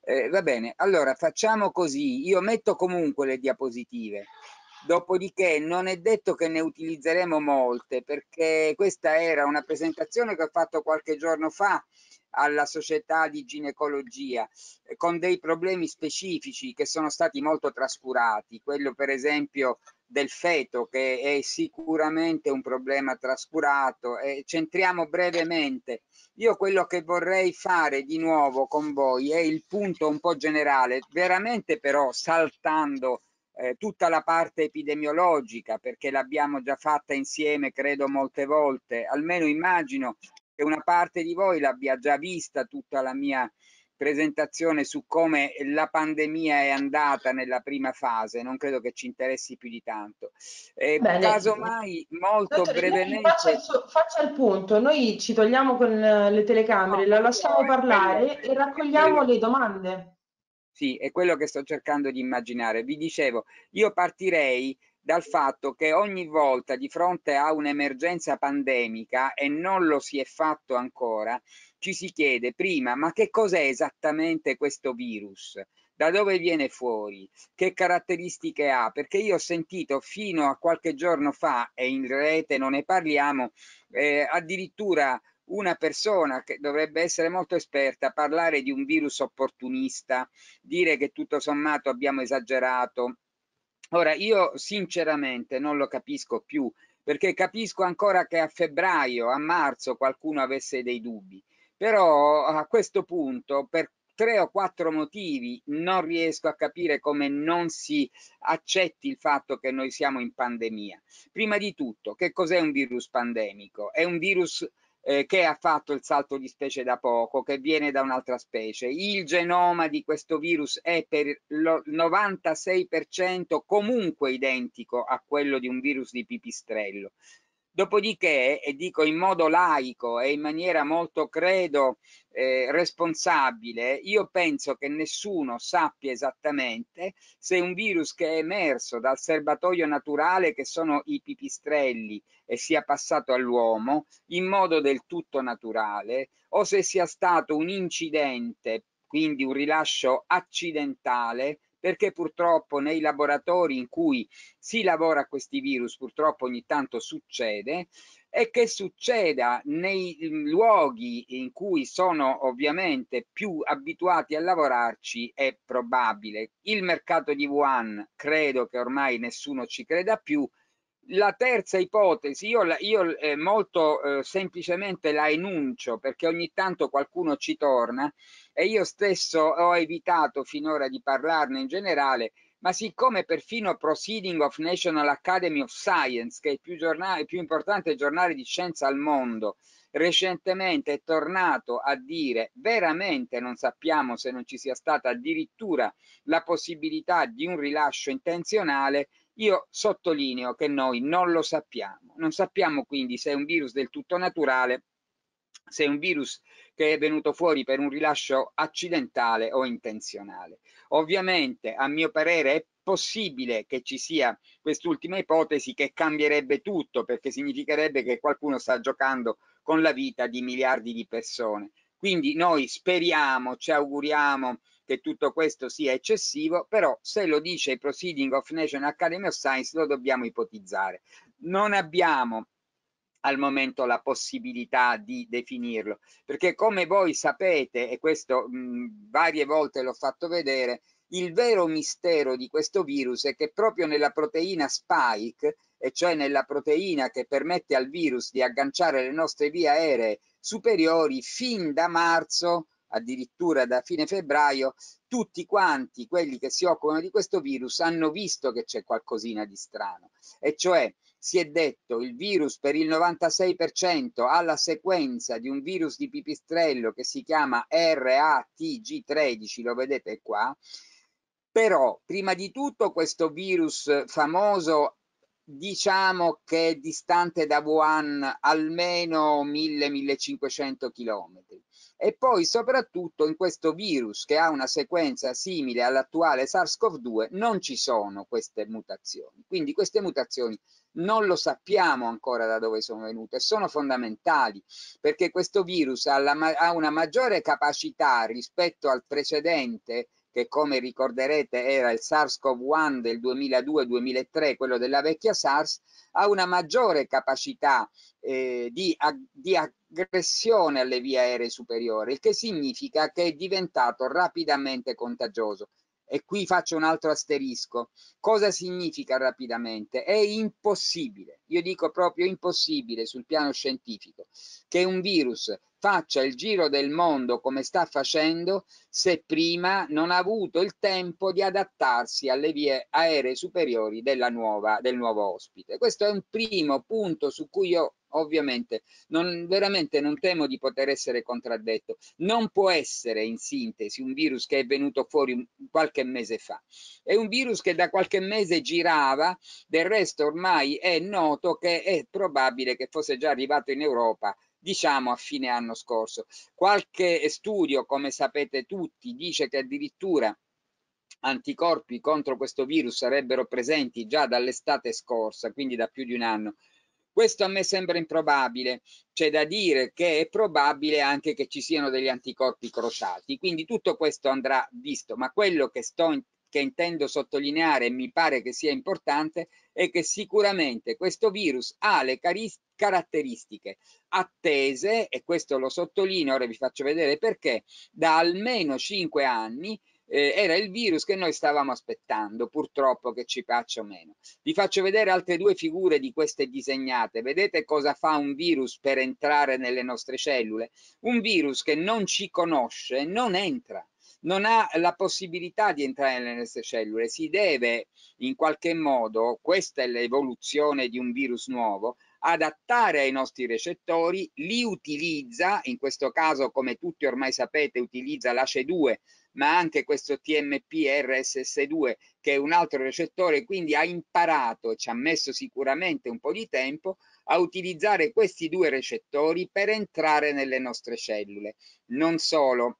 Eh, va bene, allora facciamo così, io metto comunque le diapositive, dopodiché non è detto che ne utilizzeremo molte perché questa era una presentazione che ho fatto qualche giorno fa alla società di ginecologia eh, con dei problemi specifici che sono stati molto trascurati, quello per esempio del feto che è sicuramente un problema trascurato e centriamo brevemente io quello che vorrei fare di nuovo con voi è il punto un po' generale veramente però saltando eh, tutta la parte epidemiologica perché l'abbiamo già fatta insieme credo molte volte almeno immagino che una parte di voi l'abbia già vista tutta la mia presentazione su come la pandemia è andata nella prima fase, non credo che ci interessi più di tanto. Eh, casomai molto Dottore, brevemente... Faccia il, faccia il, punto, noi ci togliamo con eh, le telecamere, no, la lasciamo no, parlare quello, e raccogliamo le domande. Sì, è quello che sto cercando di immaginare. Vi dicevo, io partirei dal fatto che ogni volta di fronte a un'emergenza pandemica, e non lo si è fatto ancora, ci si chiede prima ma che cos'è esattamente questo virus? Da dove viene fuori? Che caratteristiche ha? Perché io ho sentito fino a qualche giorno fa, e in rete non ne parliamo, eh, addirittura una persona che dovrebbe essere molto esperta parlare di un virus opportunista, dire che tutto sommato abbiamo esagerato, Ora, io sinceramente non lo capisco più, perché capisco ancora che a febbraio, a marzo qualcuno avesse dei dubbi, però a questo punto per tre o quattro motivi non riesco a capire come non si accetti il fatto che noi siamo in pandemia. Prima di tutto, che cos'è un virus pandemico? È un virus eh, che ha fatto il salto di specie da poco, che viene da un'altra specie. Il genoma di questo virus è per il 96% comunque identico a quello di un virus di pipistrello. Dopodiché, e dico in modo laico e in maniera molto, credo, eh, responsabile, io penso che nessuno sappia esattamente se un virus che è emerso dal serbatoio naturale, che sono i pipistrelli, e sia passato all'uomo in modo del tutto naturale, o se sia stato un incidente, quindi un rilascio accidentale, perché purtroppo nei laboratori in cui si lavora questi virus, purtroppo ogni tanto succede, e che succeda nei mm, luoghi in cui sono ovviamente più abituati a lavorarci è probabile. Il mercato di Wuhan credo che ormai nessuno ci creda più, la terza ipotesi, io, io eh, molto eh, semplicemente la enuncio perché ogni tanto qualcuno ci torna e io stesso ho evitato finora di parlarne in generale, ma siccome perfino Proceeding of National Academy of Science, che è il più, giornale, il più importante giornale di scienza al mondo, recentemente è tornato a dire veramente non sappiamo se non ci sia stata addirittura la possibilità di un rilascio intenzionale, io sottolineo che noi non lo sappiamo, non sappiamo quindi se è un virus del tutto naturale, se è un virus che è venuto fuori per un rilascio accidentale o intenzionale. Ovviamente, a mio parere, è possibile che ci sia quest'ultima ipotesi che cambierebbe tutto, perché significherebbe che qualcuno sta giocando con la vita di miliardi di persone. Quindi noi speriamo, ci auguriamo che tutto questo sia eccessivo, però se lo dice il Proceeding of National Academy of Science lo dobbiamo ipotizzare. Non abbiamo al momento la possibilità di definirlo, perché come voi sapete, e questo mh, varie volte l'ho fatto vedere, il vero mistero di questo virus è che proprio nella proteina spike, e cioè nella proteina che permette al virus di agganciare le nostre vie aeree superiori, fin da marzo addirittura da fine febbraio, tutti quanti quelli che si occupano di questo virus hanno visto che c'è qualcosina di strano. E cioè si è detto il virus per il 96% ha la sequenza di un virus di pipistrello che si chiama RATG13, lo vedete qua. Però, prima di tutto, questo virus famoso diciamo che è distante da Wuhan almeno 1000-1500 chilometri e poi soprattutto in questo virus che ha una sequenza simile all'attuale SARS-CoV-2 non ci sono queste mutazioni. Quindi queste mutazioni non lo sappiamo ancora da dove sono venute, sono fondamentali perché questo virus ha, la, ha una maggiore capacità rispetto al precedente che come ricorderete era il SARS-CoV-1 del 2002-2003, quello della vecchia SARS, ha una maggiore capacità eh, di, a, di un'aggressione alle vie aeree superiori, il che significa che è diventato rapidamente contagioso. E qui faccio un altro asterisco. Cosa significa rapidamente? È impossibile, io dico proprio impossibile sul piano scientifico, che un virus faccia il giro del mondo come sta facendo se prima non ha avuto il tempo di adattarsi alle vie aeree superiori nuova, del nuovo ospite. Questo è un primo punto su cui io ovviamente non, veramente non temo di poter essere contraddetto. Non può essere in sintesi un virus che è venuto fuori qualche mese fa. È un virus che da qualche mese girava, del resto ormai è noto che è probabile che fosse già arrivato in Europa diciamo a fine anno scorso. Qualche studio, come sapete tutti, dice che addirittura anticorpi contro questo virus sarebbero presenti già dall'estate scorsa, quindi da più di un anno. Questo a me sembra improbabile, c'è da dire che è probabile anche che ci siano degli anticorpi crociati, quindi tutto questo andrà visto, ma quello che sto che intendo sottolineare e mi pare che sia importante è che sicuramente questo virus ha le caratteristiche attese, e questo lo sottolineo, ora vi faccio vedere perché, da almeno cinque anni eh, era il virus che noi stavamo aspettando, purtroppo che ci faccia o meno. Vi faccio vedere altre due figure di queste disegnate. Vedete cosa fa un virus per entrare nelle nostre cellule? Un virus che non ci conosce non entra non ha la possibilità di entrare nelle nostre cellule, si deve in qualche modo, questa è l'evoluzione di un virus nuovo, adattare ai nostri recettori, li utilizza, in questo caso come tutti ormai sapete utilizza l'ACE2, ma anche questo TMPRSS2 che è un altro recettore, quindi ha imparato, ci ha messo sicuramente un po' di tempo, a utilizzare questi due recettori per entrare nelle nostre cellule. Non solo,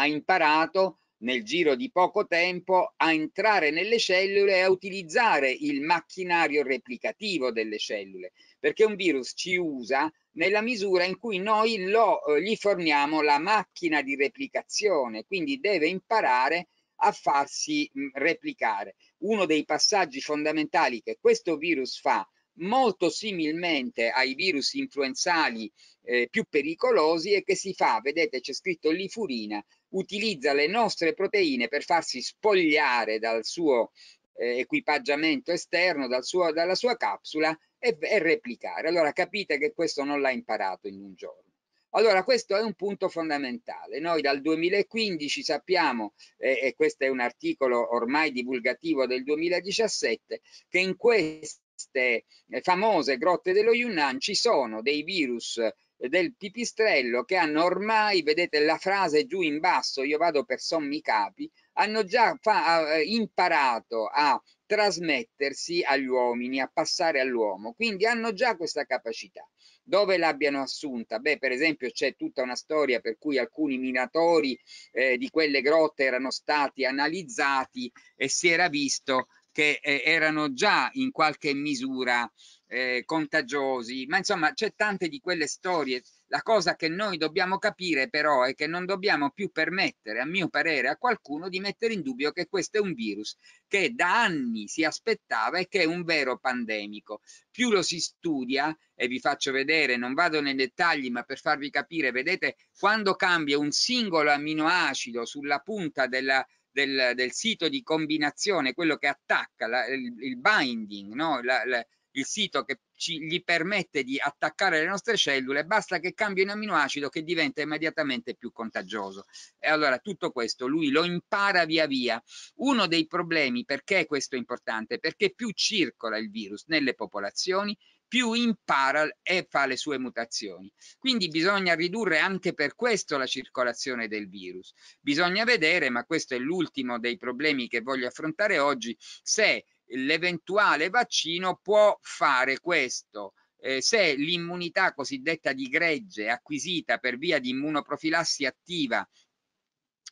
ha imparato nel giro di poco tempo a entrare nelle cellule e a utilizzare il macchinario replicativo delle cellule, perché un virus ci usa nella misura in cui noi lo, eh, gli forniamo la macchina di replicazione, quindi deve imparare a farsi mm, replicare. Uno dei passaggi fondamentali che questo virus fa, molto similmente ai virus influenzali eh, più pericolosi, è che si fa, vedete c'è scritto lì furina, utilizza le nostre proteine per farsi spogliare dal suo eh, equipaggiamento esterno, dal suo, dalla sua capsula e, e replicare. Allora capite che questo non l'ha imparato in un giorno. Allora questo è un punto fondamentale. Noi dal 2015 sappiamo, eh, e questo è un articolo ormai divulgativo del 2017, che in queste famose grotte dello Yunnan ci sono dei virus del pipistrello che hanno ormai, vedete la frase giù in basso, io vado per sommi capi, hanno già eh, imparato a trasmettersi agli uomini, a passare all'uomo, quindi hanno già questa capacità. Dove l'abbiano assunta? Beh, per esempio c'è tutta una storia per cui alcuni minatori eh, di quelle grotte erano stati analizzati e si era visto che eh, erano già in qualche misura eh, contagiosi, ma insomma c'è tante di quelle storie. La cosa che noi dobbiamo capire però è che non dobbiamo più permettere, a mio parere, a qualcuno di mettere in dubbio che questo è un virus che da anni si aspettava e che è un vero pandemico. Più lo si studia, e vi faccio vedere, non vado nei dettagli, ma per farvi capire, vedete quando cambia un singolo amminoacido sulla punta della, del, del, sito di combinazione, quello che attacca la, il, il, binding, no? la, la, il sito che ci, gli permette di attaccare le nostre cellule, basta che cambi un aminoacido che diventa immediatamente più contagioso. E allora tutto questo lui lo impara via via. Uno dei problemi, perché questo è importante? Perché più circola il virus nelle popolazioni, più impara e fa le sue mutazioni. Quindi bisogna ridurre anche per questo la circolazione del virus. Bisogna vedere, ma questo è l'ultimo dei problemi che voglio affrontare oggi, se l'eventuale vaccino può fare questo. Eh, se l'immunità cosiddetta di gregge acquisita per via di immunoprofilassi attiva,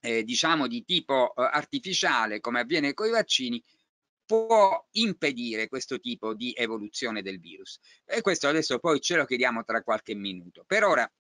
eh, diciamo di tipo eh, artificiale, come avviene con i vaccini, può impedire questo tipo di evoluzione del virus. E questo adesso poi ce lo chiediamo tra qualche minuto. Per ora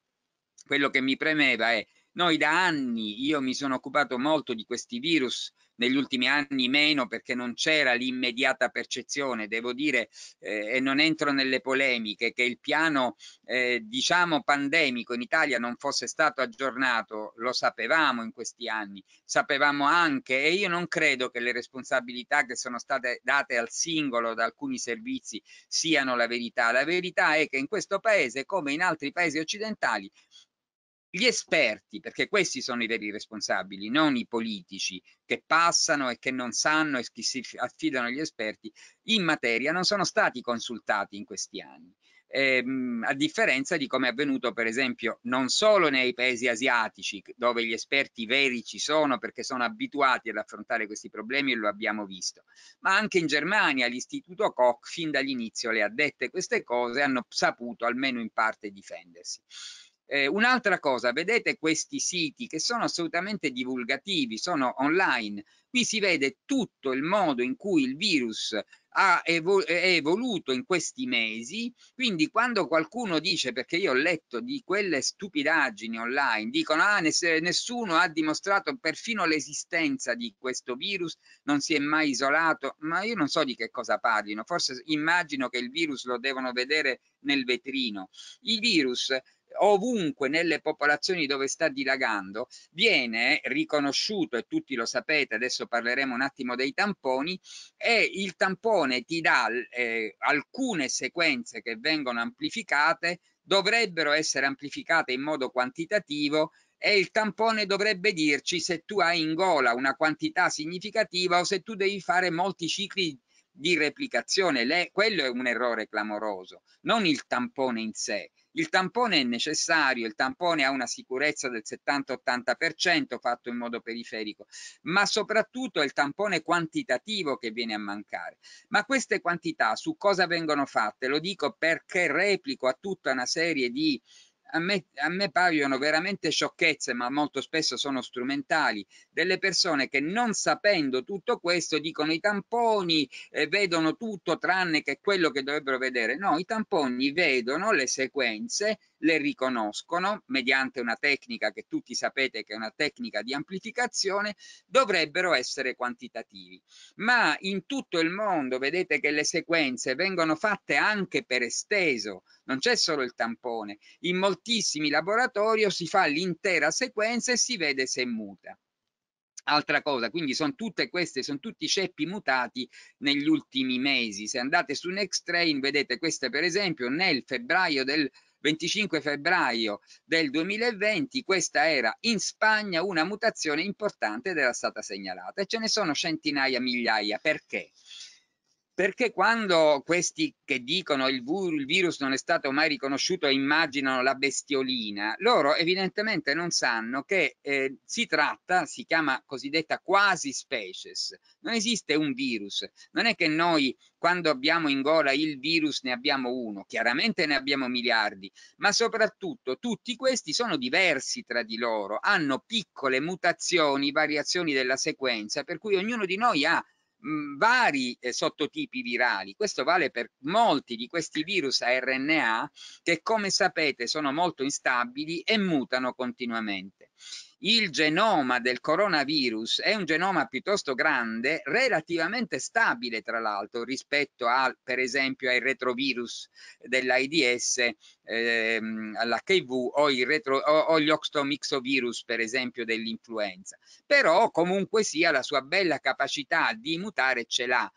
quello che mi premeva è noi da anni, io mi sono occupato molto di questi virus, negli ultimi anni meno perché non c'era l'immediata percezione, devo dire, eh, e non entro nelle polemiche, che il piano, eh, diciamo, pandemico in Italia non fosse stato aggiornato, lo sapevamo in questi anni, sapevamo anche, e io non credo che le responsabilità che sono state date al singolo da alcuni servizi siano la verità. La verità è che in questo paese, come in altri paesi occidentali, gli esperti, perché questi sono i veri responsabili, non i politici che passano e che non sanno e che si affidano agli esperti in materia, non sono stati consultati in questi anni. Ehm, a differenza di come è avvenuto per esempio non solo nei paesi asiatici dove gli esperti veri ci sono perché sono abituati ad affrontare questi problemi e lo abbiamo visto ma anche in Germania l'istituto Koch fin dall'inizio le ha dette queste cose e hanno saputo almeno in parte difendersi eh, un'altra cosa, vedete questi siti che sono assolutamente divulgativi, sono online. Qui si vede tutto il modo in cui il virus ha evol è evoluto in questi mesi, quindi quando qualcuno dice, perché io ho letto di quelle stupidaggini online, dicono ah, ness nessuno ha dimostrato perfino l'esistenza di questo virus, non si è mai isolato, ma io non so di che cosa parlino, forse immagino che il virus lo devono vedere nel vetrino. Il virus ovunque nelle popolazioni dove sta dilagando, viene riconosciuto, e tutti lo sapete, adesso parleremo un attimo dei tamponi, e il tampone ti dà eh, alcune sequenze che vengono amplificate, dovrebbero essere amplificate in modo quantitativo e il tampone dovrebbe dirci se tu hai in gola una quantità significativa o se tu devi fare molti cicli di replicazione. Le, quello è un errore clamoroso, non il tampone in sé. Il tampone è necessario, il tampone ha una sicurezza del 70-80% fatto in modo periferico, ma soprattutto è il tampone quantitativo che viene a mancare. Ma queste quantità su cosa vengono fatte? Lo dico perché replico a tutta una serie di a me, a me paiono veramente sciocchezze, ma molto spesso sono strumentali, delle persone che non sapendo tutto questo dicono i tamponi eh, vedono tutto tranne che quello che dovrebbero vedere. No, i tamponi vedono le sequenze le riconoscono mediante una tecnica che tutti sapete che è una tecnica di amplificazione, dovrebbero essere quantitativi. Ma in tutto il mondo vedete che le sequenze vengono fatte anche per esteso, non c'è solo il tampone. In moltissimi laboratori si fa l'intera sequenza e si vede se è muta altra cosa. Quindi sono tutte queste, sono tutti ceppi mutati negli ultimi mesi. Se andate su Next Train, vedete queste per esempio nel febbraio del 25 febbraio del 2020 questa era in Spagna una mutazione importante ed era stata segnalata e ce ne sono centinaia, migliaia. Perché? perché quando questi che dicono il, il virus non è stato mai riconosciuto immaginano la bestiolina, loro evidentemente non sanno che eh, si tratta, si chiama cosiddetta quasi species, non esiste un virus, non è che noi quando abbiamo in gola il virus ne abbiamo uno, chiaramente ne abbiamo miliardi, ma soprattutto tutti questi sono diversi tra di loro, hanno piccole mutazioni, variazioni della sequenza, per cui ognuno di noi ha mh, mhmm, vari eh, sottotipi virali. Questo vale per molti di questi virus a RNA che come sapete sono molto instabili e mutano continuamente il genoma del coronavirus è un genoma piuttosto grande, relativamente stabile tra l'altro rispetto al, per esempio ai retrovirus dell'AIDS, ehm, all'HIV o, il retro, o, o gli oxtomixovirus per esempio dell'influenza. Però comunque sia la sua bella capacità di mutare ce l'ha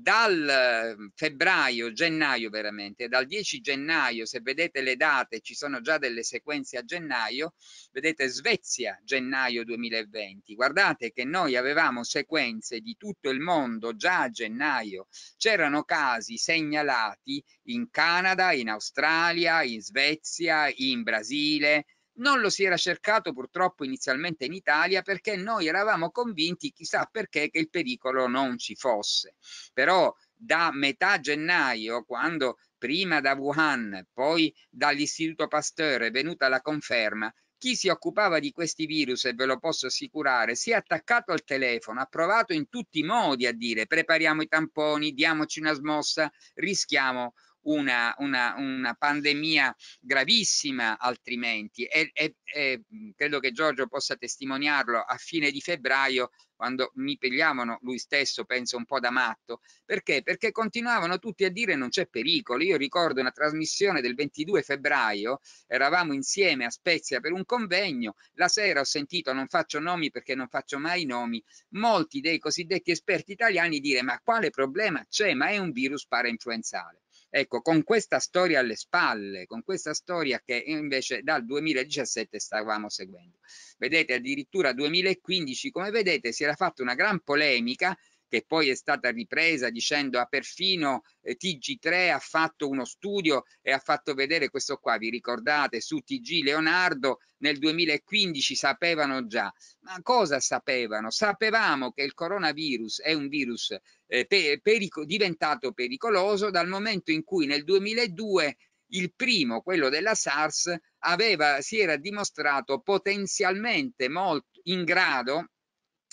dal ehm, febbraio, gennaio veramente, dal 10 gennaio, se vedete le date, ci sono già delle sequenze a gennaio, vedete Svezia, gennaio 2020. Guardate che noi avevamo sequenze di tutto il mondo già a gennaio. C'erano casi segnalati in Canada, in Australia, in Svezia, in Brasile, non lo si era cercato purtroppo inizialmente in Italia perché noi eravamo convinti, chissà perché, che il pericolo non ci fosse. Però da metà gennaio, quando prima da Wuhan, poi dall'Istituto Pasteur è venuta la conferma, chi si occupava di questi virus, e ve lo posso assicurare, si è attaccato al telefono, ha provato in tutti i modi a dire prepariamo i tamponi, diamoci una smossa, rischiamo una, una, una pandemia gravissima altrimenti e, e, e mm, credo che Giorgio possa testimoniarlo a fine di febbraio quando mi pigliavano lui stesso penso un po' da matto perché perché continuavano tutti a dire non c'è pericolo io ricordo una trasmissione del 22 febbraio eravamo insieme a Spezia per un convegno la sera ho sentito non faccio nomi perché non faccio mai nomi molti dei cosiddetti esperti italiani dire ma quale problema c'è ma è un virus parainfluenzale Ecco, con questa storia alle spalle, con questa storia che invece dal 2017 stavamo seguendo. Vedete, addirittura 2015, come vedete, si era fatta una gran polemica che poi è stata ripresa dicendo ah, perfino eh, TG3 ha fatto uno studio e ha fatto vedere questo qua, vi ricordate, su TG Leonardo nel 2015 sapevano già. Ma cosa sapevano? Sapevamo che il coronavirus è un virus eh, pe perico diventato pericoloso dal momento in cui nel 2002 il primo, quello della SARS, aveva, si era dimostrato potenzialmente molto in grado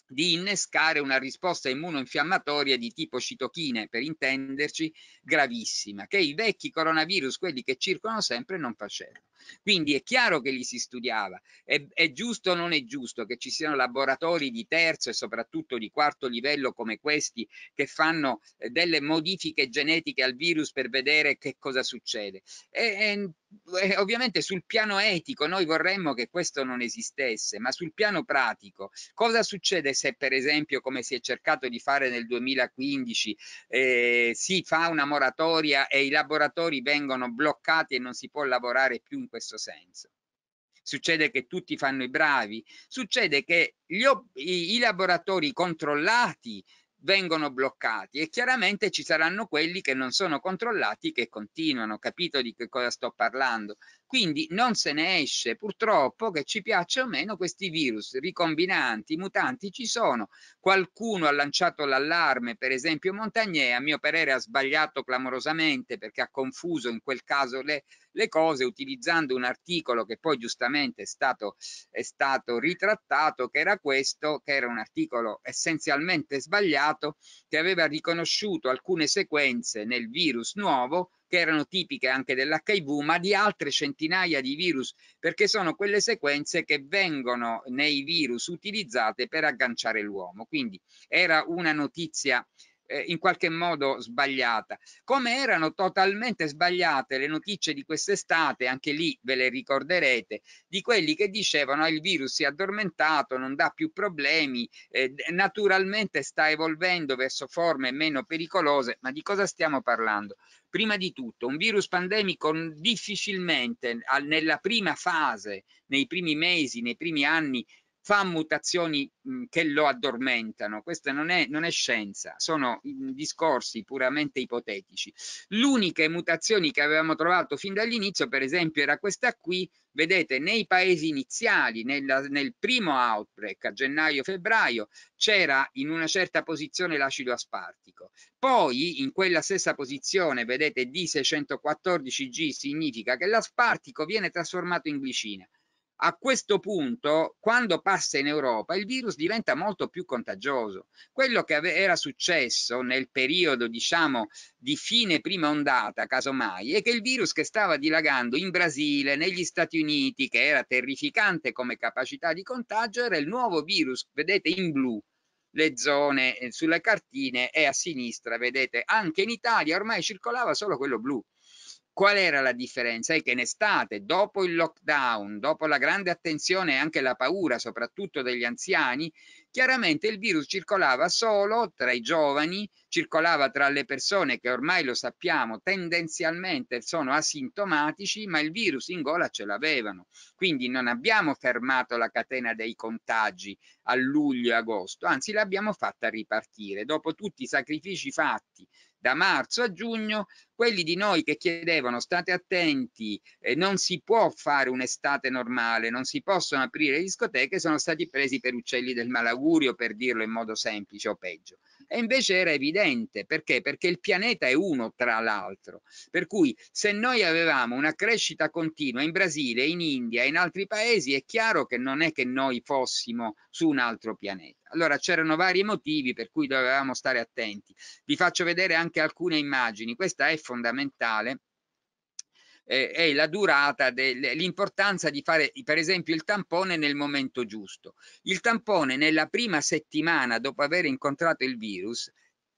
di innescare una risposta immunoinfiammatoria di tipo citochine, per intenderci, gravissima, che i vecchi coronavirus, quelli che circolano sempre, non facevano. Quindi è chiaro che li si studiava. È, è giusto o non è giusto che ci siano laboratori di terzo e soprattutto di quarto livello come questi che fanno eh, delle modifiche genetiche al virus per vedere che cosa succede? E, e, e, ovviamente sul piano etico noi vorremmo che questo non esistesse, ma sul piano pratico cosa succede se per esempio come si è cercato di fare nel 2015 eh, si fa una moratoria e i laboratori vengono bloccati e non si può lavorare più in questo senso. Succede che tutti fanno i bravi, succede che gli, i, i laboratori controllati vengono bloccati e chiaramente ci saranno quelli che non sono controllati che continuano, capito di che cosa sto parlando? Quindi non se ne esce, purtroppo che ci piaccia o meno questi virus ricombinanti, mutanti ci sono. Qualcuno ha lanciato l'allarme, per esempio Montagnier, a mio parere ha sbagliato clamorosamente perché ha confuso in quel caso le le cose utilizzando un articolo che poi giustamente è stato, è stato ritrattato, che era questo, che era un articolo essenzialmente sbagliato, che aveva riconosciuto alcune sequenze nel virus nuovo che erano tipiche anche dell'HIV, ma di altre centinaia di virus, perché sono quelle sequenze che vengono nei virus utilizzate per agganciare l'uomo. Quindi era una notizia eh, in qualche modo sbagliata. Come erano totalmente sbagliate le notizie di quest'estate, anche lì ve le ricorderete, di quelli che dicevano che ah, il virus si è addormentato, non dà più problemi, eh, naturalmente sta evolvendo verso forme meno pericolose, ma di cosa stiamo parlando? Prima di tutto, un virus pandemico difficilmente nella prima fase, nei primi mesi, nei primi anni, fa mutazioni che lo addormentano. Questa non è, non è scienza, sono discorsi puramente ipotetici. L'unica mutazione che avevamo trovato fin dall'inizio, per esempio, era questa qui. Vedete, nei paesi iniziali, nella, nel primo outbreak, a gennaio-febbraio, c'era in una certa posizione l'acido aspartico. Poi, in quella stessa posizione, vedete, D614G significa che l'aspartico viene trasformato in glicina a questo punto, quando passa in Europa, il virus diventa molto più contagioso. Quello che era successo nel periodo, diciamo, di fine prima ondata, casomai, è che il virus che stava dilagando in Brasile, negli Stati Uniti, che era terrificante come capacità di contagio, era il nuovo virus, vedete in blu, le zone eh, sulle cartine e a sinistra, vedete, anche in Italia ormai circolava solo quello blu Qual era la differenza? È che in estate, dopo il lockdown, dopo la grande attenzione e anche la paura, soprattutto degli anziani, chiaramente il virus circolava solo tra i giovani, circolava tra le persone che ormai lo sappiamo tendenzialmente sono asintomatici, ma il virus in gola ce l'avevano. Quindi non abbiamo fermato la catena dei contagi a luglio e agosto, anzi l'abbiamo fatta ripartire dopo tutti i sacrifici fatti da marzo a giugno, quelli di noi che chiedevano state attenti, eh, non si può fare un'estate normale, non si possono aprire discoteche, sono stati presi per uccelli del malaugurio, per dirlo in modo semplice o peggio. E invece era evidente, perché? Perché il pianeta è uno tra l'altro. Per cui se noi avevamo una crescita continua in Brasile, in India e in altri paesi, è chiaro che non è che noi fossimo su un altro pianeta. Allora c'erano vari motivi per cui dovevamo stare attenti. Vi faccio vedere anche alcune immagini, questa è fondamentale eh, è la durata dell'importanza di fare per esempio il tampone nel momento giusto. Il tampone nella prima settimana dopo aver incontrato il virus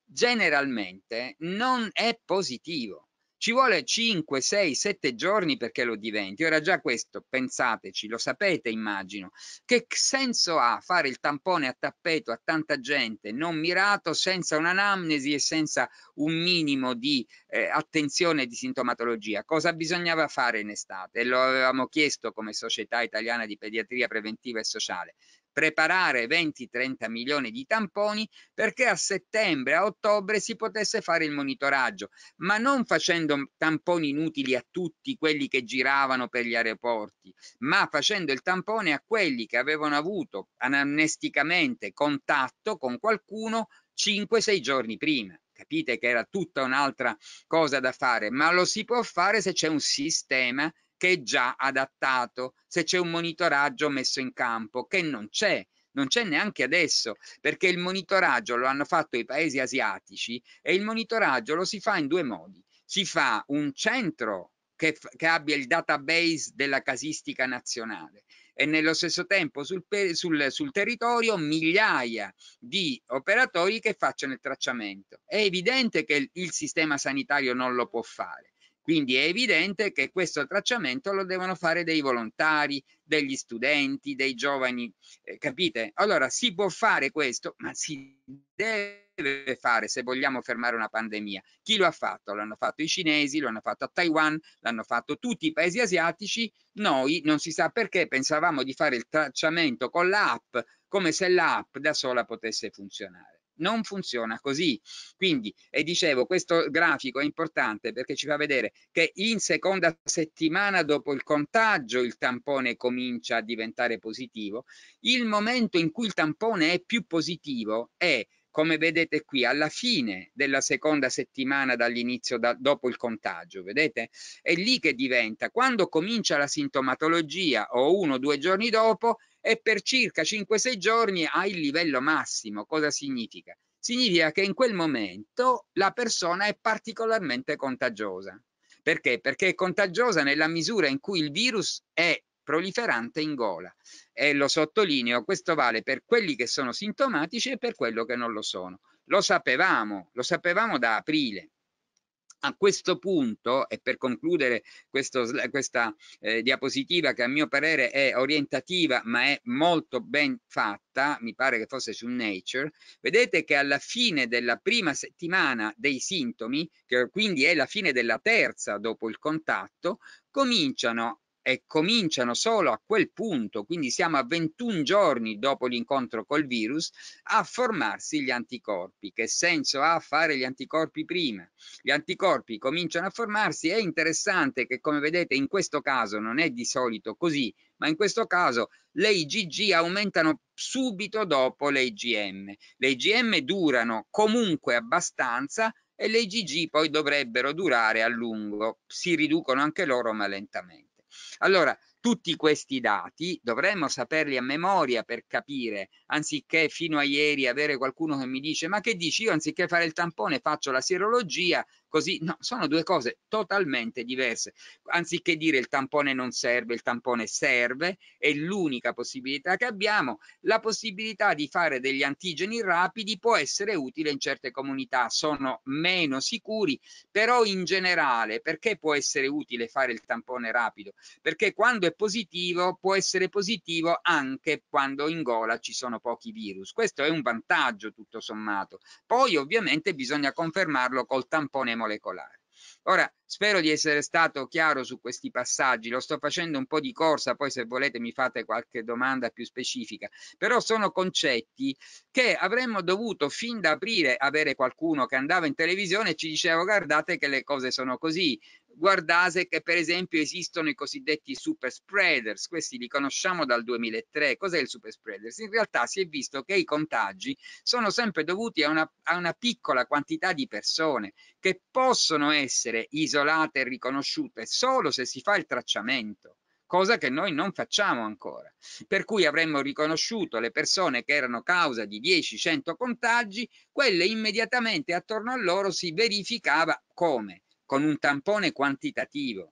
generalmente non è positivo ci vuole 5, 6, 7 giorni perché lo diventi. Ora già questo, pensateci, lo sapete immagino. Che senso ha fare il tampone a tappeto a tanta gente, non mirato, senza un'anamnesi e senza un minimo di eh, attenzione di sintomatologia? Cosa bisognava fare in estate? lo avevamo chiesto come Società Italiana di Pediatria Preventiva e Sociale preparare 20-30 milioni di tamponi perché a settembre, a ottobre si potesse fare il monitoraggio, ma non facendo tamponi inutili a tutti quelli che giravano per gli aeroporti, ma facendo il tampone a quelli che avevano avuto anamnesticamente contatto con qualcuno 5-6 giorni prima capite che era tutta un'altra cosa da fare, ma lo si può fare se c'è un sistema che è già adattato, se c'è un monitoraggio messo in campo, che non c'è, non c'è neanche adesso, perché il monitoraggio lo hanno fatto i paesi asiatici e il monitoraggio lo si fa in due modi. Si fa un centro che, che abbia il database della casistica nazionale e nello stesso tempo sul, sul, sul, territorio migliaia di operatori che facciano il tracciamento. È evidente che il, il sistema sanitario non lo può fare. Quindi è evidente che questo tracciamento lo devono fare dei volontari, degli studenti, dei giovani, eh, capite? Allora si può fare questo, ma si deve fare se vogliamo fermare una pandemia. Chi lo ha fatto? L'hanno fatto i cinesi, l'hanno fatto a Taiwan, l'hanno fatto tutti i paesi asiatici. Noi non si sa perché pensavamo di fare il tracciamento con l'app come se l'app da sola potesse funzionare non funziona così. Quindi, e dicevo, questo grafico è importante perché ci fa vedere che in seconda settimana dopo il contagio il tampone comincia a diventare positivo. Il momento in cui il tampone è più positivo è come vedete qui, alla fine della seconda settimana dall'inizio, da, dopo il contagio, vedete? È lì che diventa, quando comincia la sintomatologia o uno o due giorni dopo, e per circa 5-6 giorni hai il livello massimo. Cosa significa? Significa che in quel momento la persona è particolarmente contagiosa. Perché? Perché è contagiosa nella misura in cui il virus è proliferante in gola. E lo sottolineo, questo vale per quelli che sono sintomatici e per quello che non lo sono. Lo sapevamo, lo sapevamo da aprile. A questo punto, e per concludere questo, questa eh, diapositiva che a mio parere è orientativa ma è molto ben fatta, mi pare che fosse su Nature, vedete che alla fine della prima settimana dei sintomi, che quindi è la fine della terza dopo il contatto, cominciano e cominciano solo a quel punto, quindi siamo a 21 giorni dopo l'incontro col virus, a formarsi gli anticorpi. Che senso ha fare gli anticorpi prima? Gli anticorpi cominciano a formarsi, è interessante che come vedete in questo caso non è di solito così, ma in questo caso le IgG aumentano subito dopo le IgM. Le IgM durano comunque abbastanza e le IgG poi dovrebbero durare a lungo, si riducono anche loro ma lentamente. Allora, tutti questi dati dovremmo saperli a memoria per capire, anziché fino a ieri avere qualcuno che mi dice ma che dici io anziché fare il tampone faccio la sierologia, così no, sono due cose totalmente diverse. Anziché dire il tampone non serve, il tampone serve, è l'unica possibilità che abbiamo, la possibilità di fare degli antigeni rapidi può essere utile in certe comunità, sono meno sicuri, però in generale perché può essere utile fare il tampone rapido? Perché quando è positivo può essere positivo anche quando in gola ci sono pochi virus. Questo è un vantaggio tutto sommato. Poi ovviamente bisogna confermarlo col tampone molecolare. Ora, spero di essere stato chiaro su questi passaggi, lo sto facendo un po' di corsa, poi se volete mi fate qualche domanda più specifica, però sono concetti che avremmo dovuto fin da aprire avere qualcuno che andava in televisione e ci diceva guardate che le cose sono così, guardate che per esempio esistono i cosiddetti super spreaders, questi li conosciamo dal 2003. Cos'è il super spreaders? In realtà si è visto che i contagi sono sempre dovuti a una, a una piccola quantità di persone che possono essere isolate e riconosciute solo se si fa il tracciamento cosa che noi non facciamo ancora. Per cui avremmo riconosciuto le persone che erano causa di 10-100 contagi, quelle immediatamente attorno a loro si verificava come con un tampone quantitativo.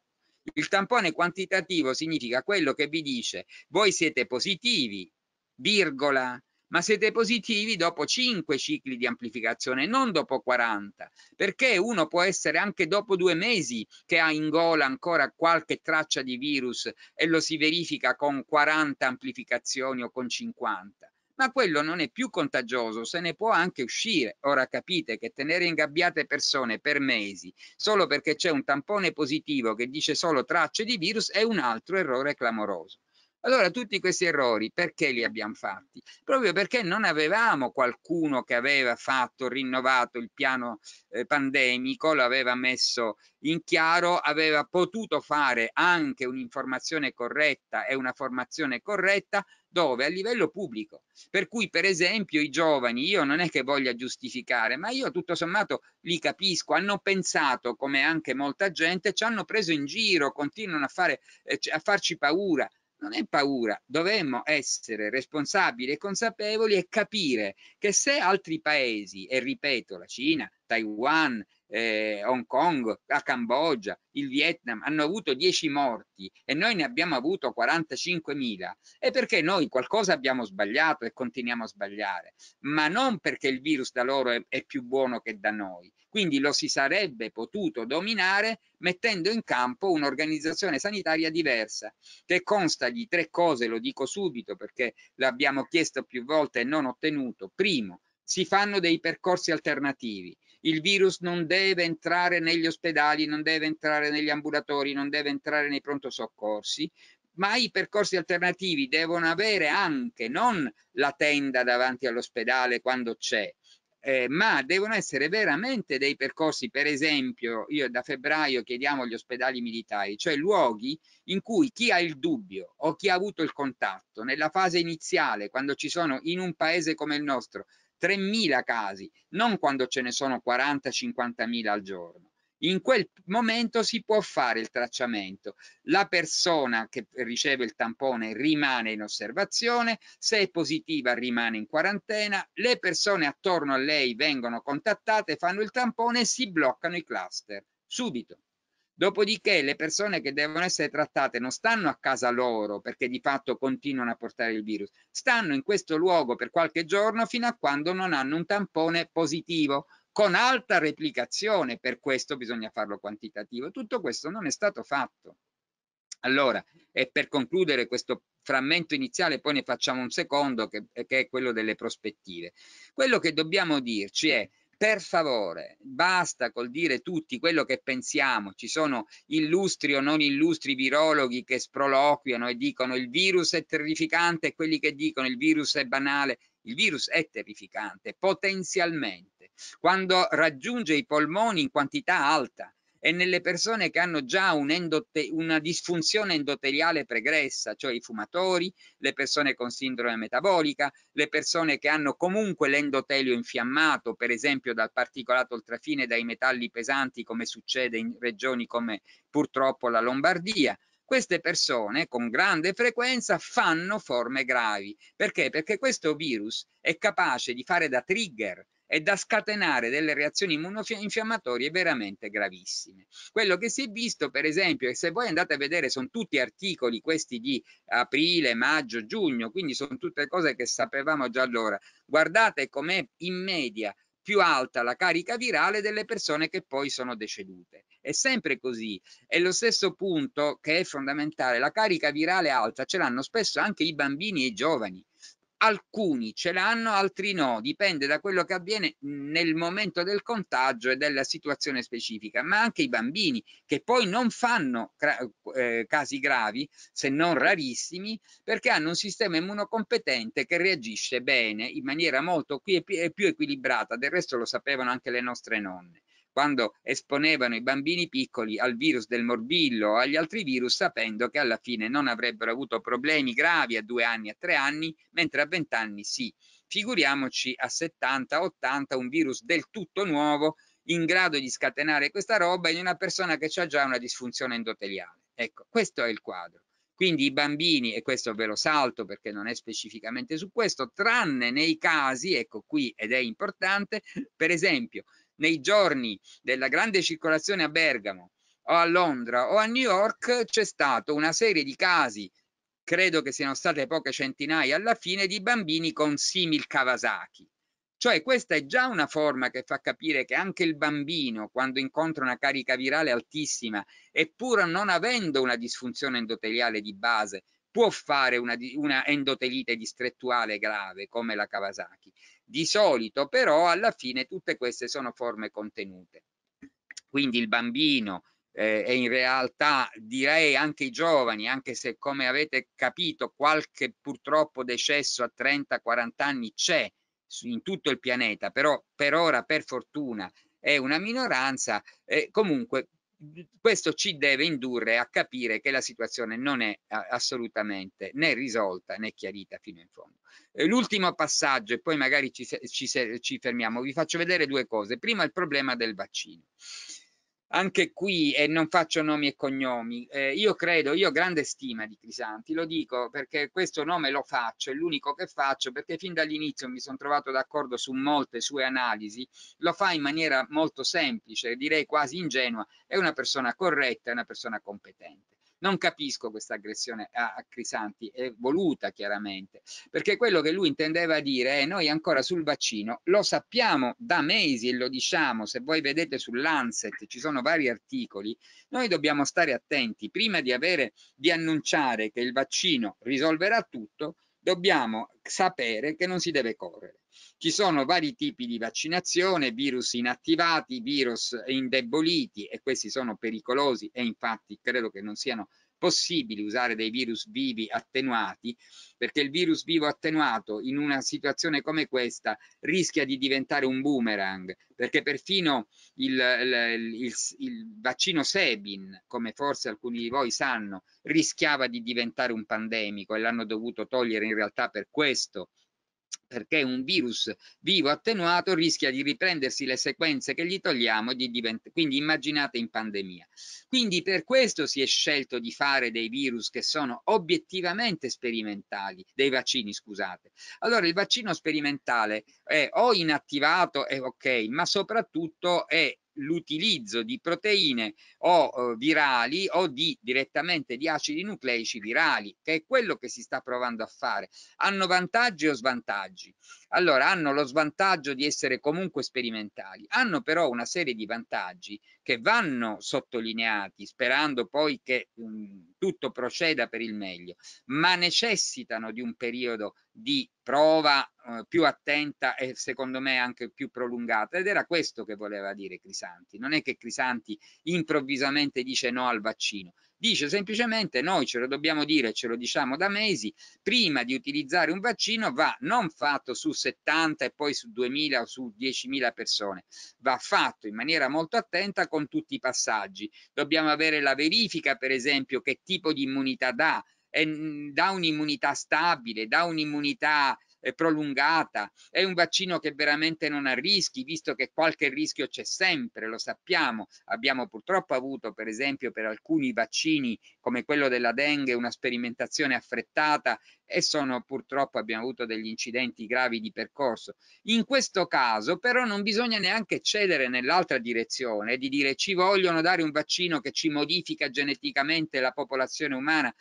Il tampone quantitativo significa quello che vi dice voi siete positivi, virgola, ma siete positivi dopo 5 cicli di amplificazione, non dopo 40, perché uno può essere anche dopo due mesi che ha in gola ancora qualche traccia di virus e lo si verifica con 40 amplificazioni o con 50 ma quello non è più contagioso, se ne può anche uscire. Ora capite che tenere ingabbiate persone per mesi solo perché c'è un tampone positivo che dice solo tracce di virus è un altro errore clamoroso. Allora tutti questi errori perché li abbiamo fatti? Proprio perché non avevamo qualcuno che aveva fatto, rinnovato il piano eh, pandemico, lo aveva messo in chiaro, aveva potuto fare anche un'informazione corretta e una formazione corretta dove? A livello pubblico. Per cui, per esempio, i giovani, io non è che voglia giustificare, ma io tutto sommato li capisco, hanno pensato, come anche molta gente, ci hanno preso in giro, continuano a, fare, eh, a farci paura non è paura, dovremmo essere responsabili e consapevoli e capire che se altri paesi, e ripeto, la Cina, Taiwan, eh, Hong Kong, la Cambogia, il Vietnam hanno avuto 10 morti e noi ne abbiamo avuto 45.000, è perché noi qualcosa abbiamo sbagliato e continuiamo a sbagliare, ma non perché il virus da loro è, è più buono che da noi, quindi lo si sarebbe potuto dominare mettendo in campo un'organizzazione sanitaria diversa, che consta di tre cose, lo dico subito perché l'abbiamo chiesto più volte e non ottenuto. Primo, si fanno dei percorsi alternativi. Il virus non deve entrare negli ospedali, non deve entrare negli ambulatori, non deve entrare nei pronto soccorsi, ma i percorsi alternativi devono avere anche non la tenda davanti all'ospedale quando c'è, eh, ma devono essere veramente dei percorsi, per esempio, io da febbraio chiediamo agli ospedali militari, cioè luoghi in cui chi ha il dubbio o chi ha avuto il contatto nella fase iniziale, quando ci sono in un paese come il nostro 3.000 casi, non quando ce ne sono 40-50.000 al giorno, in quel momento si può fare il tracciamento. La persona che riceve il tampone rimane in osservazione, se è positiva rimane in quarantena, le persone attorno a lei vengono contattate, fanno il tampone e si bloccano i cluster subito. Dopodiché le persone che devono essere trattate non stanno a casa loro perché di fatto continuano a portare il virus, stanno in questo luogo per qualche giorno fino a quando non hanno un tampone positivo con alta replicazione, per questo bisogna farlo quantitativo. Tutto questo non è stato fatto. Allora, e per concludere questo frammento iniziale, poi ne facciamo un secondo, che, che è quello delle prospettive. Quello che dobbiamo dirci è, per favore, basta col dire tutti quello che pensiamo, ci sono illustri o non illustri virologhi che sproloquiano e dicono il virus è terrificante e quelli che dicono il virus è banale, il virus è terrificante potenzialmente quando raggiunge i polmoni in quantità alta e nelle persone che hanno già un endote- una disfunzione endoteliale pregressa, cioè i fumatori, le persone con sindrome metabolica, le persone che hanno comunque l'endotelio infiammato, per esempio dal particolato oltrafine, dai metalli pesanti, come succede in regioni come purtroppo la Lombardia. Queste persone con grande frequenza fanno forme gravi. Perché? Perché questo virus è capace di fare da trigger e da scatenare delle reazioni immunofiammatorie veramente gravissime. Quello che si è visto, per esempio, e se voi andate a vedere, sono tutti articoli questi di aprile, maggio, giugno, quindi sono tutte cose che sapevamo già allora. Guardate com'è in media più alta la carica virale delle persone che poi sono decedute. È sempre così. È lo stesso punto che è fondamentale. La carica virale alta ce l'hanno spesso anche i bambini e i giovani alcuni ce l'hanno, altri no, dipende da quello che avviene nel momento del contagio e della situazione specifica, ma anche i bambini che poi non fanno eh, casi gravi, se non rarissimi, perché hanno un sistema immunocompetente che reagisce bene, in maniera molto qui e più equilibrata, del resto lo sapevano anche le nostre nonne quando esponevano i bambini piccoli al virus del morbillo o agli altri virus sapendo che alla fine non avrebbero avuto problemi gravi a due anni, a tre anni, mentre a vent'anni sì. Figuriamoci a 70, 80 un virus del tutto nuovo in grado di scatenare questa roba in una persona che ha già una disfunzione endoteliale. Ecco, questo è il quadro. Quindi i bambini, e questo ve lo salto perché non è specificamente su questo, tranne nei casi, ecco qui ed è importante, per esempio nei giorni della grande circolazione a Bergamo o a Londra o a New York c'è stato una serie di casi, credo che siano state poche centinaia alla fine, di bambini con simil Kawasaki. Cioè questa è già una forma che fa capire che anche il bambino quando incontra una carica virale altissima, eppure non avendo una disfunzione endoteliale di base, può fare una, una endotelite distrettuale grave come la Kawasaki. Di solito però alla fine tutte queste sono forme contenute. Quindi il bambino eh, e in realtà direi anche i giovani, anche se come avete capito qualche purtroppo decesso a 30-40 anni c'è in tutto il pianeta, però per ora per fortuna è una minoranza, eh, comunque questo ci deve indurre a capire che la situazione non è assolutamente né risolta né chiarita fino in fondo. Eh, l'ultimo passaggio e poi magari ci, ci, ci fermiamo, vi faccio vedere due cose. Prima il problema del vaccino anche qui e eh, non faccio nomi e cognomi eh, io credo io ho grande stima di Crisanti lo dico perché questo nome lo faccio è l'unico che faccio perché fin dall'inizio mi sono trovato d'accordo su molte sue analisi lo fa in maniera molto semplice direi quasi ingenua è una persona corretta è una persona competente non capisco questa aggressione a, Crisanti, è voluta chiaramente, perché quello che lui intendeva dire è noi ancora sul vaccino lo sappiamo da mesi e lo diciamo, se voi vedete sull'Anset ci sono vari articoli, noi dobbiamo stare attenti prima di avere di annunciare che il vaccino risolverà tutto, dobbiamo sapere che non si deve correre. Ci sono vari tipi di vaccinazione, virus inattivati, virus indeboliti e questi sono pericolosi e infatti credo che non siano possibile usare dei virus vivi attenuati perché il virus vivo attenuato in una situazione come questa rischia di diventare un boomerang perché perfino il, il, il, il vaccino Sebin come forse alcuni di voi sanno rischiava di diventare un pandemico e l'hanno dovuto togliere in realtà per questo perché un virus vivo attenuato rischia di riprendersi le sequenze che gli togliamo di quindi immaginate in pandemia. Quindi per questo si è scelto di fare dei virus che sono obiettivamente sperimentali, dei vaccini scusate. Allora il vaccino sperimentale è o inattivato è ok, ma soprattutto è l'utilizzo di proteine o eh, virali o di, direttamente di acidi nucleici virali, che è quello che si sta provando a fare. Hanno vantaggi o svantaggi? Allora, hanno lo svantaggio di essere comunque sperimentali, hanno però una serie di vantaggi che vanno sottolineati, sperando poi che mh, mm, tutto proceda per il meglio, ma necessitano di un periodo di prova eh, più attenta e secondo me anche più prolungata ed era questo che voleva dire Crisanti non è che Crisanti improvvisamente dice no al vaccino Dice semplicemente noi ce lo dobbiamo dire, ce lo diciamo da mesi, prima di utilizzare un vaccino va non fatto su 70 e poi su 2000 o su 10.000 persone, va fatto in maniera molto attenta con tutti i passaggi. Dobbiamo avere la verifica, per esempio, che tipo di immunità dà, mm, dà un'immunità stabile, dà un'immunità prolungata, è un vaccino che veramente non ha rischi, visto che qualche rischio c'è sempre, lo sappiamo, abbiamo purtroppo avuto per esempio per alcuni vaccini come quello della dengue una sperimentazione affrettata e sono purtroppo abbiamo avuto degli incidenti gravi di percorso. In questo caso però non bisogna neanche cedere nell'altra direzione di dire ci vogliono dare un vaccino che ci modifica geneticamente la popolazione umana.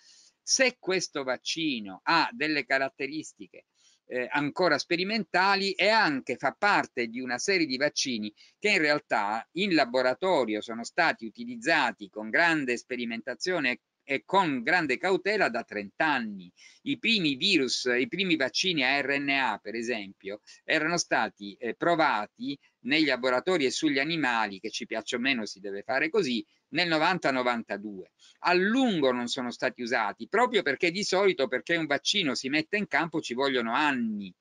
Se questo vaccino ha delle caratteristiche eh, ancora sperimentali e anche fa parte di una serie di vaccini che in realtà in laboratorio sono stati utilizzati con grande sperimentazione e con grande cautela da 30 anni. I primi virus, i primi vaccini a RNA, per esempio, erano stati eh, provati nei laboratori e sugli animali, che ci piaccia o meno si deve fare così, nel 90-92. A lungo non sono stati usati, proprio perché di solito perché un vaccino si mette in campo ci vogliono anni.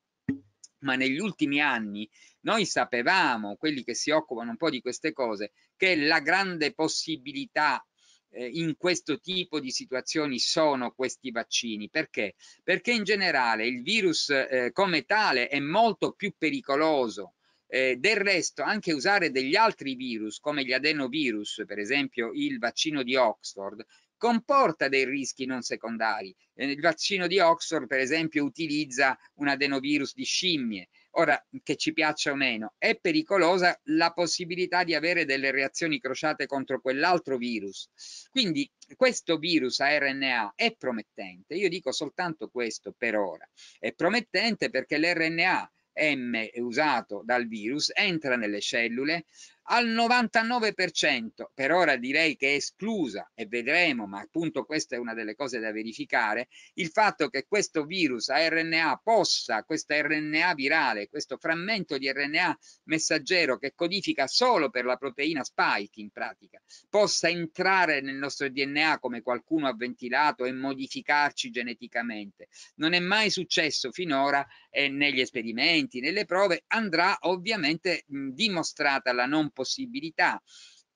Ma negli ultimi anni noi sapevamo, quelli che si occupano un po' di queste cose, che la grande possibilità eh, in questo tipo di situazioni sono questi vaccini. Perché? Perché in generale il virus eh, come tale è molto più pericoloso eh, del resto, anche usare degli altri virus, come gli adenovirus, per esempio il vaccino di Oxford, comporta dei rischi non secondari. Eh, il vaccino di Oxford, per esempio, utilizza un adenovirus di scimmie. Ora, che ci piaccia o meno, è pericolosa la possibilità di avere delle reazioni crociate contro quell'altro virus. Quindi questo virus a RNA è promettente. Io dico soltanto questo per ora. È promettente perché l'RNA M usato dal virus entra nelle cellule al 99%, per ora direi che è esclusa e vedremo, ma appunto questa è una delle cose da verificare, il fatto che questo virus a RNA possa, questa RNA virale, questo frammento di RNA messaggero che codifica solo per la proteina spike in pratica, possa entrare nel nostro DNA come qualcuno ha ventilato e modificarci geneticamente. Non è mai successo finora eh, negli esperimenti, nelle prove, andrà ovviamente mh, dimostrata la non possibilità.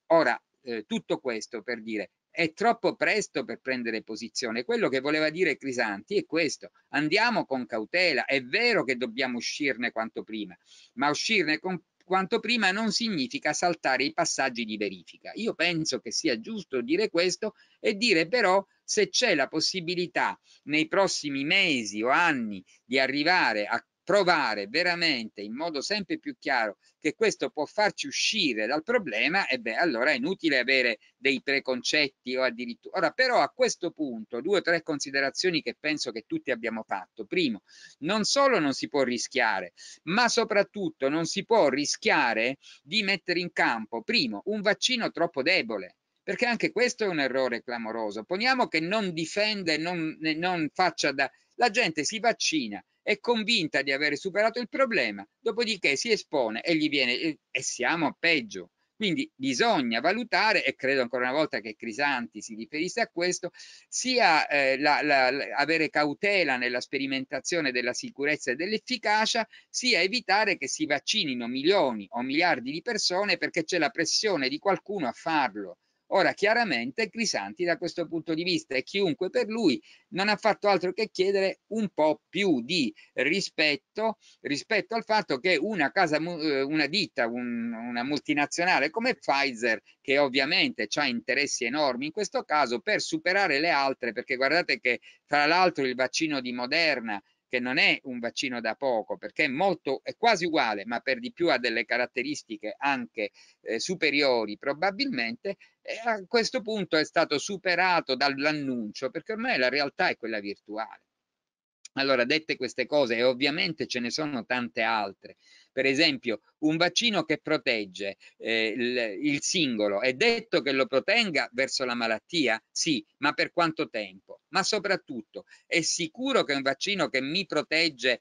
Ora, eh, tutto questo per dire è troppo presto per prendere posizione. Quello che voleva dire Crisanti è questo. Andiamo con cautela. È vero che dobbiamo uscirne quanto prima, ma uscirne con quanto prima non significa saltare i passaggi di verifica. Io penso che sia giusto dire questo e dire però se c'è la possibilità nei prossimi mesi o anni di arrivare a provare veramente in modo sempre più chiaro che questo può farci uscire dal problema, e beh, allora è inutile avere dei preconcetti o addirittura. Ora, però, a questo punto, due o tre considerazioni che penso che tutti abbiamo fatto. Primo, non solo non si può rischiare, ma soprattutto non si può rischiare di mettere in campo, primo, un vaccino troppo debole perché anche questo è un errore clamoroso. Poniamo che non difende, non, non faccia da... La gente si vaccina è convinta di aver superato il problema, dopodiché si espone e gli viene eh, e siamo peggio. Quindi bisogna valutare, e credo ancora una volta che Crisanti si riferisse a questo, sia eh, la, la, la, avere cautela nella sperimentazione della sicurezza e dell'efficacia, sia evitare che si vaccinino milioni o miliardi di persone perché c'è la pressione di qualcuno a farlo Ora, chiaramente Crisanti da questo punto di vista e chiunque per lui non ha fatto altro che chiedere un po' più di rispetto rispetto al fatto che una casa, eh, una ditta, un, una multinazionale come Pfizer, che ovviamente ha interessi enormi in questo caso, per superare le altre, perché guardate che tra l'altro il vaccino di Moderna che non è un vaccino da poco perché è molto è quasi uguale ma per di più ha delle caratteristiche anche eh, superiori probabilmente e a questo punto è stato superato dall'annuncio, perché ormai la realtà è quella virtuale. Allora, dette queste cose, e ovviamente ce ne sono tante altre, per esempio un vaccino che protegge eh, il, il, singolo, è detto che lo protegga verso la malattia? Sì, ma per quanto tempo? Ma soprattutto, è sicuro che un vaccino che mi protegge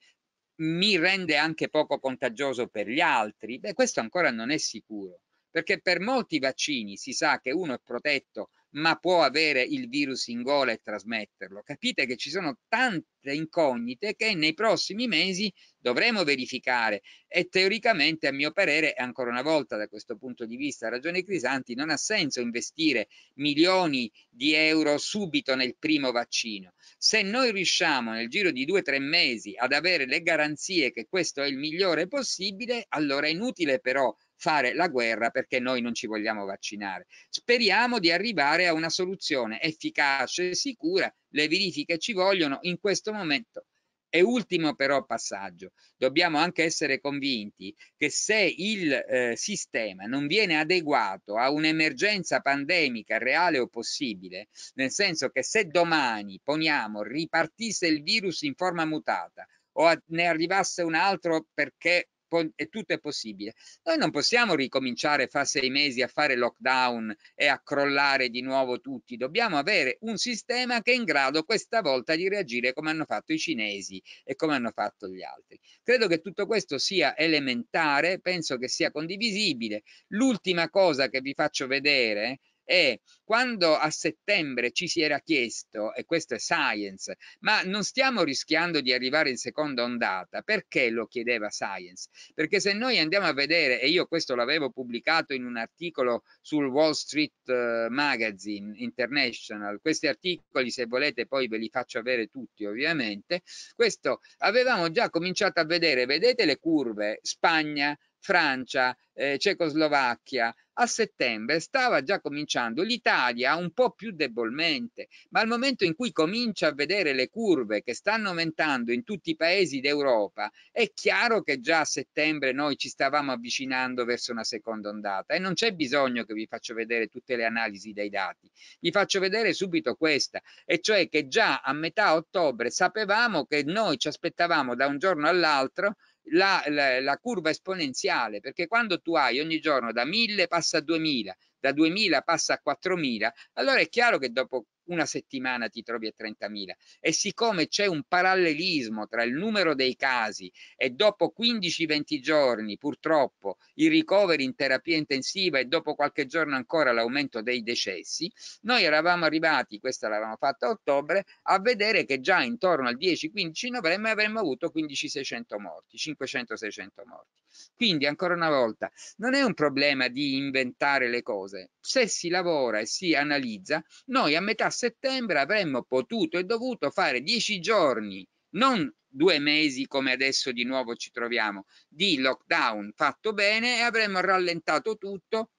mi rende anche poco contagioso per gli altri? Beh, questo ancora non è sicuro perché per molti vaccini si sa che uno è protetto ma può avere il virus in gola e trasmetterlo. Capite che ci sono tante incognite che nei prossimi mesi dovremo verificare e teoricamente a mio parere, ancora una volta da questo punto di vista, ragione Crisanti, non ha senso investire milioni di euro subito nel primo vaccino. Se noi riusciamo nel giro di due o tre mesi ad avere le garanzie che questo è il migliore possibile, allora è inutile però fare la guerra perché noi non ci vogliamo vaccinare. Speriamo di arrivare a una soluzione efficace e sicura, le verifiche ci vogliono in questo momento. E ultimo però passaggio, dobbiamo anche essere convinti che se il eh, sistema non viene adeguato a un'emergenza pandemica reale o possibile, nel senso che se domani, poniamo, ripartisse il virus in forma mutata o a, ne arrivasse un altro perché e tutto è possibile. Noi non possiamo ricominciare fra sei mesi a fare lockdown e a crollare di nuovo tutti. Dobbiamo avere un sistema che è in grado questa volta di reagire come hanno fatto i cinesi e come hanno fatto gli altri. Credo che tutto questo sia elementare, penso che sia condivisibile. L'ultima cosa che vi faccio vedere e quando a settembre ci si era chiesto, e questo è Science, ma non stiamo rischiando di arrivare in seconda ondata, perché lo chiedeva Science? Perché se noi andiamo a vedere, e io questo l'avevo pubblicato in un articolo sul Wall Street eh, Magazine International, questi articoli se volete poi ve li faccio avere tutti ovviamente, questo avevamo già cominciato a vedere, vedete le curve, Spagna, Francia, eh, Cecoslovacchia, a settembre stava già cominciando l'Italia un po' più debolmente, ma al momento in cui comincia a vedere le curve che stanno aumentando in tutti i paesi d'Europa, è chiaro che già a settembre noi ci stavamo avvicinando verso una seconda ondata e non c'è bisogno che vi faccio vedere tutte le analisi dei dati. Vi faccio vedere subito questa, e cioè che già a metà ottobre sapevamo che noi ci aspettavamo da un giorno all'altro la, la, la, curva esponenziale, perché quando tu hai ogni giorno da 1000 passa a 2000, da 2000 passa a 4000, allora è chiaro che dopo una settimana ti trovi a 30.000 e siccome c'è un parallelismo tra il numero dei casi e dopo 15-20 giorni purtroppo i ricoveri in terapia intensiva e dopo qualche giorno ancora l'aumento dei decessi, noi eravamo arrivati, questa l'avevamo fatta a ottobre, a vedere che già intorno al 10-15 novembre avremmo avuto 15-600 morti, 500-600 morti. Quindi ancora una volta non è un problema di inventare le cose, se si lavora e si analizza, noi a metà settembre avremmo potuto e dovuto fare dieci giorni, non due mesi come adesso di nuovo ci troviamo, di lockdown fatto bene e avremmo rallentato tutto,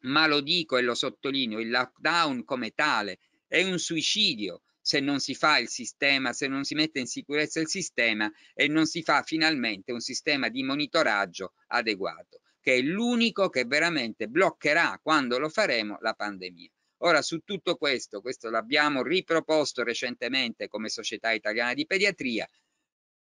ma lo dico e lo sottolineo, il lockdown come tale è un suicidio se non si fa il sistema, se non si mette in sicurezza il sistema e non si fa finalmente un sistema di monitoraggio adeguato, che è l'unico che veramente bloccherà quando lo faremo la pandemia. Ora, su tutto questo, questo l'abbiamo riproposto recentemente come Società Italiana di Pediatria,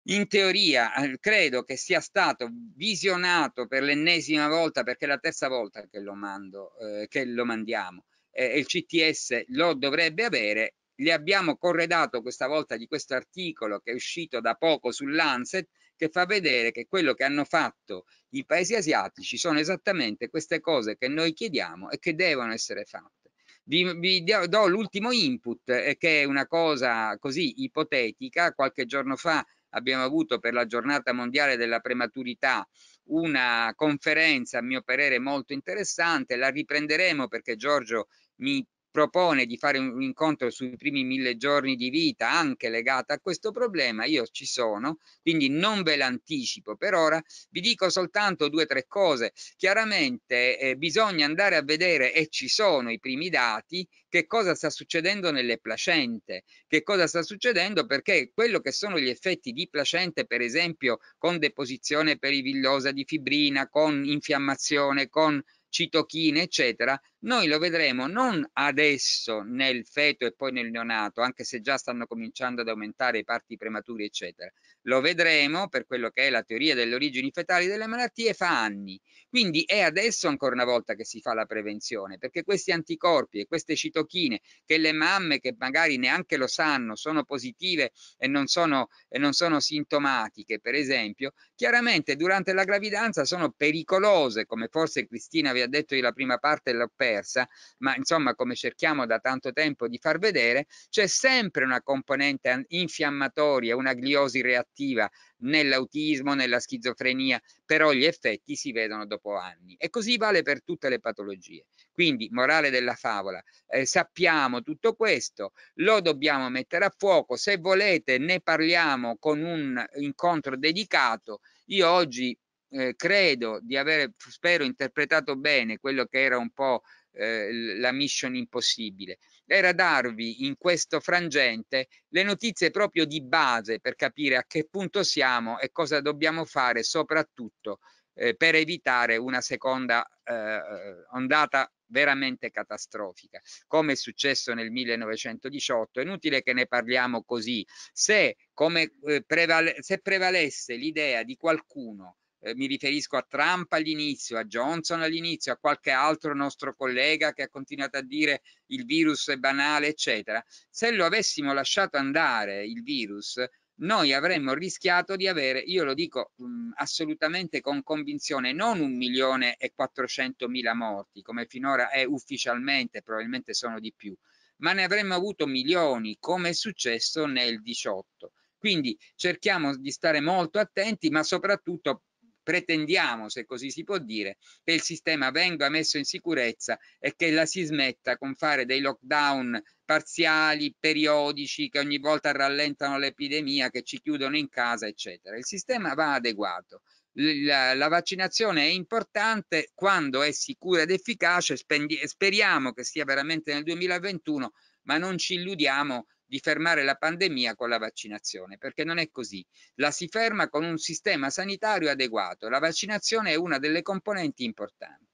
in teoria eh, credo che sia stato visionato per l'ennesima volta, perché è la terza volta che lo, mando, eh, che lo mandiamo, eh, il CTS lo dovrebbe avere, li abbiamo corredato questa volta di questo articolo che è uscito da poco sull'Anset, che fa vedere che quello che hanno fatto i paesi asiatici sono esattamente queste cose che noi chiediamo e che devono essere fatte. Vi, vi do l'ultimo input, eh, che è una cosa così ipotetica. Qualche giorno fa abbiamo avuto per la giornata mondiale della prematurità una conferenza, a mio parere, molto interessante. La riprenderemo perché Giorgio mi propone di fare un incontro sui primi mille giorni di vita anche legata a questo problema, io ci sono, quindi non ve l'anticipo per ora, vi dico soltanto due o tre cose, chiaramente eh, bisogna andare a vedere e ci sono i primi dati, che cosa sta succedendo nelle placente, che cosa sta succedendo perché quello che sono gli effetti di placente per esempio con deposizione perivillosa di fibrina, con infiammazione, con citochine eccetera, noi lo vedremo non adesso nel feto e poi nel neonato, anche se già stanno cominciando ad aumentare i parti prematuri, eccetera. Lo vedremo per quello che è la teoria delle origini fetali delle malattie fa anni. Quindi è adesso ancora una volta che si fa la prevenzione, perché questi anticorpi e queste citochine che le mamme che magari neanche lo sanno sono positive e non sono, e non sono sintomatiche, per esempio, chiaramente durante la gravidanza sono pericolose, come forse Cristina vi ha detto nella prima parte dell'opera diversa, ma insomma come cerchiamo da tanto tempo di far vedere, c'è sempre una componente infiammatoria, una gliosi reattiva nell'autismo, nella schizofrenia, però gli effetti si vedono dopo anni e così vale per tutte le patologie. Quindi, morale della favola, eh, sappiamo tutto questo, lo dobbiamo mettere a fuoco, se volete ne parliamo con un incontro dedicato. Io oggi eh, credo di aver, spero, interpretato bene quello che era un po' Eh, la mission impossibile. Era darvi in questo frangente le notizie proprio di base per capire a che punto siamo e cosa dobbiamo fare soprattutto eh, per evitare una seconda eh, eh ondata veramente catastrofica, come è successo nel 1918. È inutile che ne parliamo così. Se, come, eh, prevale, se prevalesse l'idea di qualcuno eh, mi riferisco a Trump all'inizio, a Johnson all'inizio, a qualche altro nostro collega che ha continuato a dire il virus è banale, eccetera, se lo avessimo lasciato andare il virus, noi avremmo rischiato di avere, io lo dico mh, mm, assolutamente con convinzione, non un milione e quattrocentomila morti, come finora è ufficialmente, probabilmente sono di più, ma ne avremmo avuto milioni, come è successo nel 18. Quindi cerchiamo di stare molto attenti, ma soprattutto pretendiamo, se così si può dire, che il sistema venga messo in sicurezza e che la si smetta con fare dei lockdown parziali, periodici, che ogni volta rallentano l'epidemia, che ci chiudono in casa, eccetera. Il sistema va adeguato. La, la, vaccinazione è importante quando è sicura ed efficace, spendi, speriamo che sia veramente nel 2021, ma non ci illudiamo di fermare la pandemia con la vaccinazione, perché non è così. La si ferma con un sistema sanitario adeguato. La vaccinazione è una delle componenti importanti.